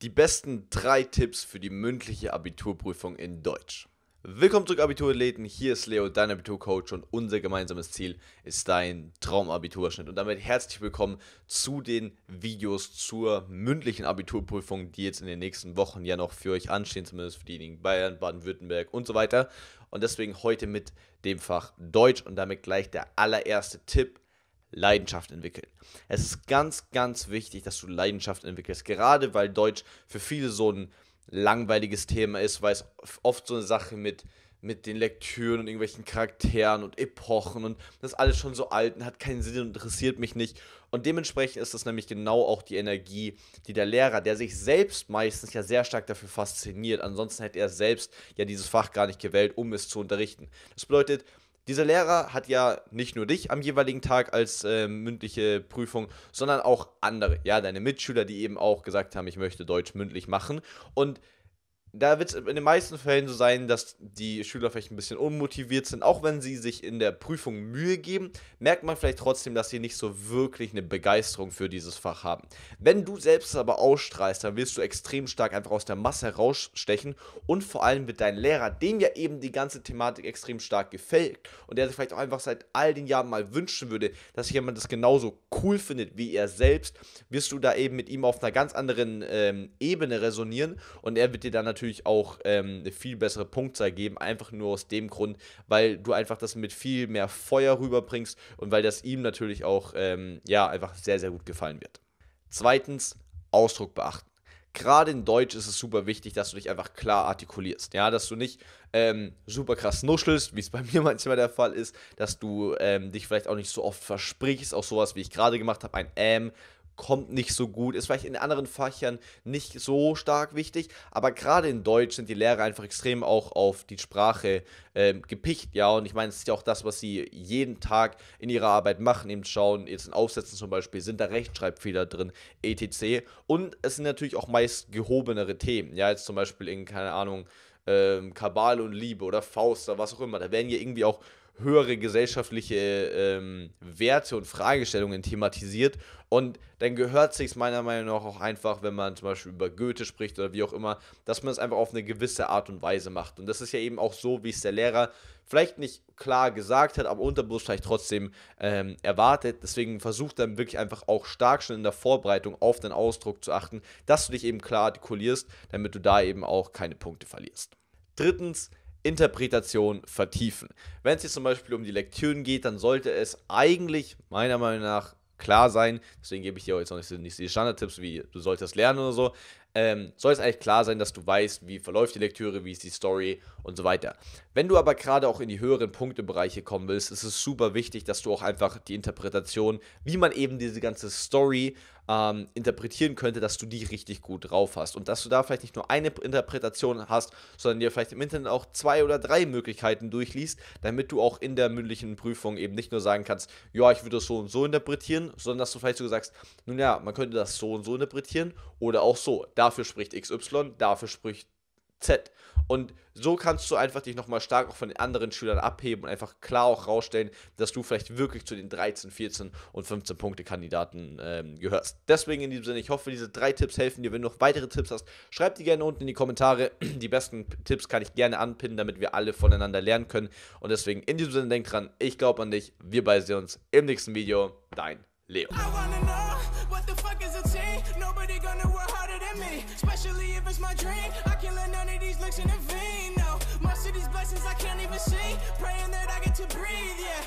Die besten drei Tipps für die mündliche Abiturprüfung in Deutsch. Willkommen zurück, Abiturathleten. Hier ist Leo, dein Abiturcoach, und unser gemeinsames Ziel ist dein Traumabiturschnitt. Und damit herzlich willkommen zu den Videos zur mündlichen Abiturprüfung, die jetzt in den nächsten Wochen ja noch für euch anstehen, zumindest für diejenigen Bayern, Baden-Württemberg und so weiter. Und deswegen heute mit dem Fach Deutsch und damit gleich der allererste Tipp Leidenschaft entwickeln. Es ist ganz, ganz wichtig, dass du Leidenschaft entwickelst, gerade weil Deutsch für viele so ein langweiliges Thema ist, weil es oft so eine Sache mit, mit den Lektüren und irgendwelchen Charakteren und Epochen und das ist alles schon so alt und hat keinen Sinn und interessiert mich nicht. Und dementsprechend ist das nämlich genau auch die Energie, die der Lehrer, der sich selbst meistens ja sehr stark dafür fasziniert, ansonsten hätte er selbst ja dieses Fach gar nicht gewählt, um es zu unterrichten. Das bedeutet, dieser Lehrer hat ja nicht nur dich am jeweiligen Tag als äh, mündliche Prüfung, sondern auch andere, ja, deine Mitschüler, die eben auch gesagt haben, ich möchte Deutsch mündlich machen. Und da wird es in den meisten Fällen so sein, dass die Schüler vielleicht ein bisschen unmotiviert sind. Auch wenn sie sich in der Prüfung Mühe geben, merkt man vielleicht trotzdem, dass sie nicht so wirklich eine Begeisterung für dieses Fach haben. Wenn du selbst aber ausstrahlst, dann wirst du extrem stark einfach aus der Masse herausstechen und vor allem mit deinem Lehrer, dem ja eben die ganze Thematik extrem stark gefällt und der sich vielleicht auch einfach seit all den Jahren mal wünschen würde, dass jemand das genauso cool findet wie er selbst, wirst du da eben mit ihm auf einer ganz anderen ähm, Ebene resonieren und er wird dir dann natürlich natürlich auch ähm, eine viel bessere Punktzahl geben, einfach nur aus dem Grund, weil du einfach das mit viel mehr Feuer rüberbringst und weil das ihm natürlich auch ähm, ja, einfach sehr, sehr gut gefallen wird. Zweitens, Ausdruck beachten. Gerade in Deutsch ist es super wichtig, dass du dich einfach klar artikulierst. Ja, dass du nicht ähm, super krass nuschelst, wie es bei mir manchmal der Fall ist, dass du ähm, dich vielleicht auch nicht so oft versprichst, auch sowas, wie ich gerade gemacht habe, ein Ähm kommt nicht so gut, ist vielleicht in anderen Fächern nicht so stark wichtig, aber gerade in Deutsch sind die Lehrer einfach extrem auch auf die Sprache ähm, gepicht, ja, und ich meine, es ist ja auch das, was sie jeden Tag in ihrer Arbeit machen, eben schauen, jetzt in Aufsätzen zum Beispiel, sind da Rechtschreibfehler drin, etc. Und es sind natürlich auch meist gehobenere Themen, ja, jetzt zum Beispiel in, keine Ahnung, ähm, Kabal und Liebe oder Faust oder was auch immer, da werden ja irgendwie auch höhere gesellschaftliche ähm, Werte und Fragestellungen thematisiert. Und dann gehört es sich meiner Meinung nach auch einfach, wenn man zum Beispiel über Goethe spricht oder wie auch immer, dass man es einfach auf eine gewisse Art und Weise macht. Und das ist ja eben auch so, wie es der Lehrer vielleicht nicht klar gesagt hat, aber unterbewusst vielleicht trotzdem ähm, erwartet. Deswegen versucht dann wirklich einfach auch stark schon in der Vorbereitung auf den Ausdruck zu achten, dass du dich eben klar artikulierst, damit du da eben auch keine Punkte verlierst. Drittens, Interpretation vertiefen. Wenn es jetzt zum Beispiel um die Lektüren geht, dann sollte es eigentlich meiner Meinung nach klar sein, deswegen gebe ich dir jetzt auch nicht, nicht die Standardtipps wie du solltest lernen oder so, ähm, soll es eigentlich klar sein, dass du weißt, wie verläuft die Lektüre, wie ist die Story und so weiter. Wenn du aber gerade auch in die höheren Punktebereiche kommen willst, ist es super wichtig, dass du auch einfach die Interpretation, wie man eben diese ganze Story ähm, interpretieren könnte, dass du die richtig gut drauf hast. Und dass du da vielleicht nicht nur eine Interpretation hast, sondern dir vielleicht im Internet auch zwei oder drei Möglichkeiten durchliest, damit du auch in der mündlichen Prüfung eben nicht nur sagen kannst, ja, ich würde das so und so interpretieren, sondern dass du vielleicht sogar sagst, nun ja, man könnte das so und so interpretieren oder auch so. Dafür spricht XY, dafür spricht Z. Und so kannst du einfach dich nochmal stark auch von den anderen Schülern abheben und einfach klar auch rausstellen, dass du vielleicht wirklich zu den 13, 14 und 15 Punkte Kandidaten ähm, gehörst. Deswegen in diesem Sinne, ich hoffe, diese drei Tipps helfen dir. Wenn du noch weitere Tipps hast, schreib die gerne unten in die Kommentare. Die besten Tipps kann ich gerne anpinnen, damit wir alle voneinander lernen können. Und deswegen in diesem Sinne, denk dran, ich glaube an dich. Wir beide sehen uns im nächsten Video. Dein Leo. work as a team. Nobody gonna work harder than me, especially if it's my dream. I can't let none of these looks intervene. No, most of these blessings I can't even see. Praying that I get to breathe, yeah.